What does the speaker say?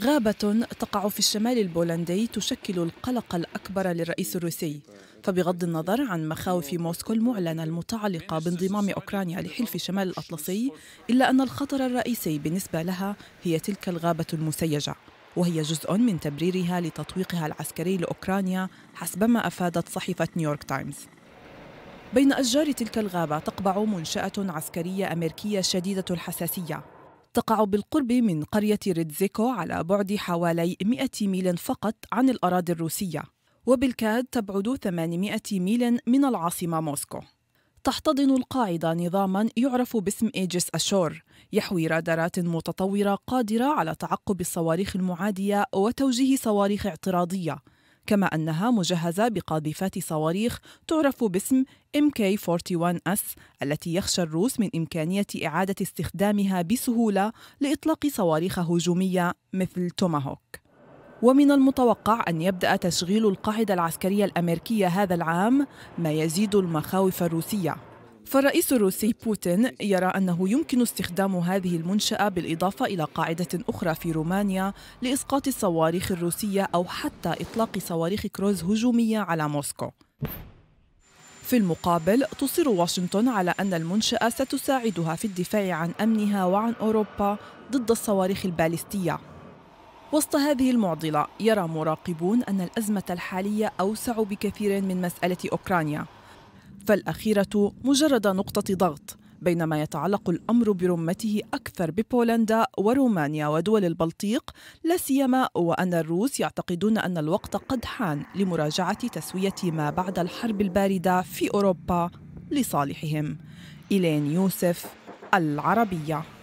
غابة تقع في الشمال البولندي تشكل القلق الأكبر للرئيس الروسي فبغض النظر عن مخاوف موسكو المعلنة المتعلقة بانضمام أوكرانيا لحلف شمال الأطلسي إلا أن الخطر الرئيسي بالنسبة لها هي تلك الغابة المسيجة وهي جزء من تبريرها لتطويقها العسكري لأوكرانيا حسبما أفادت صحيفة نيويورك تايمز بين أشجار تلك الغابة تقبع منشأة عسكرية أمريكية شديدة الحساسية تقع بالقرب من قرية ريدزيكو على بعد حوالي 100 ميل فقط عن الأراضي الروسية وبالكاد تبعد 800 ميل من العاصمة موسكو تحتضن القاعدة نظاما يعرف باسم إيجيس أشور يحوي رادارات متطورة قادرة على تعقب الصواريخ المعادية وتوجيه صواريخ اعتراضية كما أنها مجهزة بقاذفات صواريخ تعرف باسم MK-41S التي يخشى الروس من إمكانية إعادة استخدامها بسهولة لإطلاق صواريخ هجومية مثل توماهوك ومن المتوقع أن يبدأ تشغيل القاعدة العسكرية الأمريكية هذا العام ما يزيد المخاوف الروسية فالرئيس الروسي بوتين يرى أنه يمكن استخدام هذه المنشأة بالإضافة إلى قاعدة أخرى في رومانيا لإسقاط الصواريخ الروسية أو حتى إطلاق صواريخ كروز هجومية على موسكو في المقابل تصر واشنطن على أن المنشأة ستساعدها في الدفاع عن أمنها وعن أوروبا ضد الصواريخ البالستية وسط هذه المعضلة يرى مراقبون أن الأزمة الحالية أوسع بكثير من مسألة أوكرانيا فالأخيرة مجرد نقطة ضغط بينما يتعلق الامر برمته اكثر ببولندا ورومانيا ودول البلطيق لا سيما وان الروس يعتقدون ان الوقت قد حان لمراجعه تسويه ما بعد الحرب البارده في اوروبا لصالحهم الين يوسف العربيه